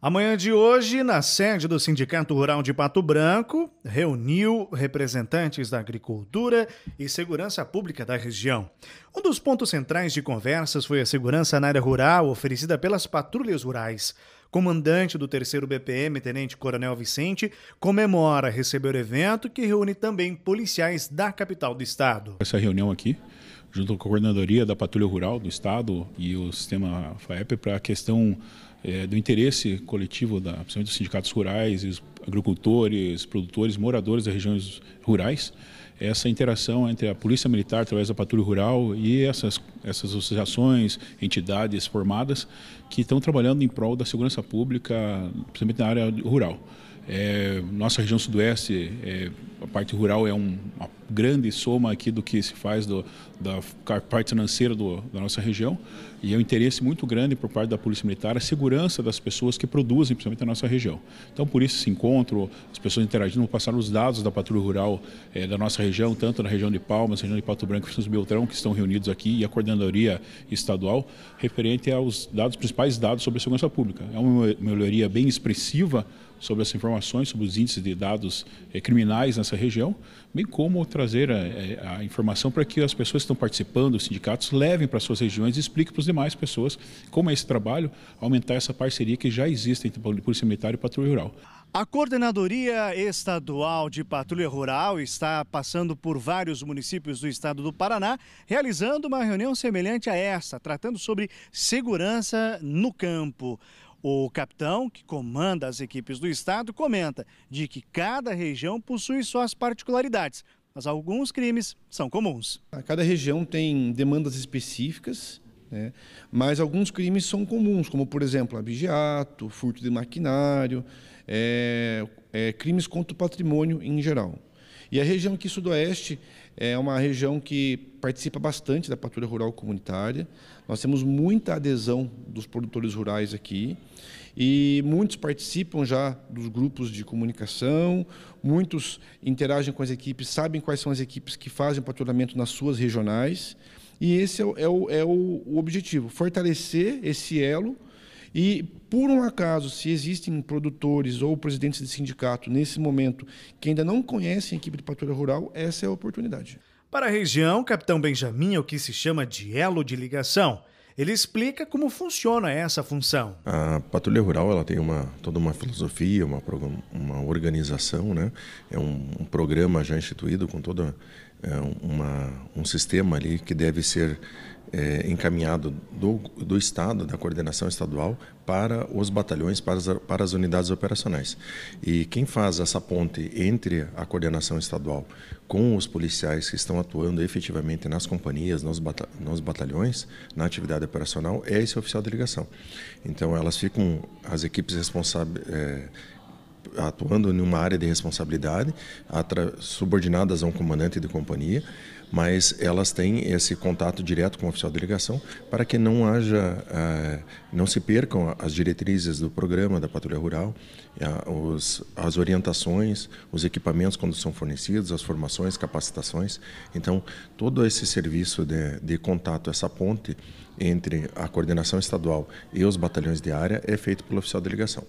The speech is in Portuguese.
Amanhã de hoje, na sede do Sindicato Rural de Pato Branco, reuniu representantes da agricultura e segurança pública da região. Um dos pontos centrais de conversas foi a segurança na área rural oferecida pelas patrulhas rurais. Comandante do 3 BPM, Tenente Coronel Vicente, comemora receber o evento que reúne também policiais da capital do estado. Essa reunião aqui junto com a coordenadoria da Patrulha Rural do Estado e o sistema FAEP, para a questão é, do interesse coletivo, da, principalmente dos sindicatos rurais, agricultores, produtores, moradores das regiões rurais, essa interação entre a Polícia Militar, através da Patrulha Rural, e essas, essas associações, entidades formadas que estão trabalhando em prol da segurança pública, principalmente na área rural. É, nossa região sudoeste, é, a parte rural é um, uma grande soma aqui do que se faz do, da parte financeira do, da nossa região e é um interesse muito grande por parte da Polícia Militar a segurança das pessoas que produzem, principalmente na nossa região. Então, por isso esse encontro, as pessoas interagindo, passar os dados da Patrulha Rural eh, da nossa região, tanto na região de Palmas, região de Pato Branco e Francisco Beltrão, que estão reunidos aqui, e a Coordenadoria Estadual, referente aos dados, principais dados sobre a segurança pública. É uma melhoria bem expressiva sobre as informações, sobre os índices de dados eh, criminais nessa região, bem como trazer a, eh, eh, a informação para que as pessoas que estão participando, os sindicatos, levem para suas regiões e expliquem para as demais pessoas como é esse trabalho, aumentar essa parceria que já existe entre a Polícia Militar e a Patrulha Rural. A Coordenadoria Estadual de Patrulha Rural está passando por vários municípios do estado do Paraná, realizando uma reunião semelhante a essa, tratando sobre segurança no campo. O capitão, que comanda as equipes do estado, comenta de que cada região possui suas particularidades, mas alguns crimes são comuns. A cada região tem demandas específicas, né? mas alguns crimes são comuns, como por exemplo abigeato, furto de maquinário, é, é, crimes contra o patrimônio em geral. E a região aqui sudoeste é uma região que participa bastante da patrulha rural comunitária. Nós temos muita adesão dos produtores rurais aqui e muitos participam já dos grupos de comunicação, muitos interagem com as equipes, sabem quais são as equipes que fazem patrulhamento nas suas regionais. E esse é o, é o, é o objetivo, fortalecer esse elo e, por um acaso, se existem produtores ou presidentes de sindicato nesse momento que ainda não conhecem a equipe de patrulha rural, essa é a oportunidade. Para a região, Capitão Benjamin é o que se chama de elo de ligação. Ele explica como funciona essa função. A patrulha rural ela tem uma, toda uma filosofia, uma, uma organização, né? é um, um programa já instituído com todo é, uma, um sistema ali que deve ser é, encaminhado do, do Estado, da coordenação estadual, para os batalhões, para as, para as unidades operacionais. E quem faz essa ponte entre a coordenação estadual com os policiais que estão atuando efetivamente nas companhias, nos, bata, nos batalhões, na atividade operacional, é esse oficial de ligação. Então, elas ficam, as equipes responsáveis. É, atuando em uma área de responsabilidade, subordinadas a um comandante de companhia, mas elas têm esse contato direto com o oficial de delegação para que não haja, eh, não se percam as diretrizes do programa da patrulha rural, eh, as orientações, os equipamentos quando são fornecidos, as formações, capacitações. Então, todo esse serviço de, de contato, essa ponte entre a coordenação estadual e os batalhões de área é feito pelo oficial de delegação.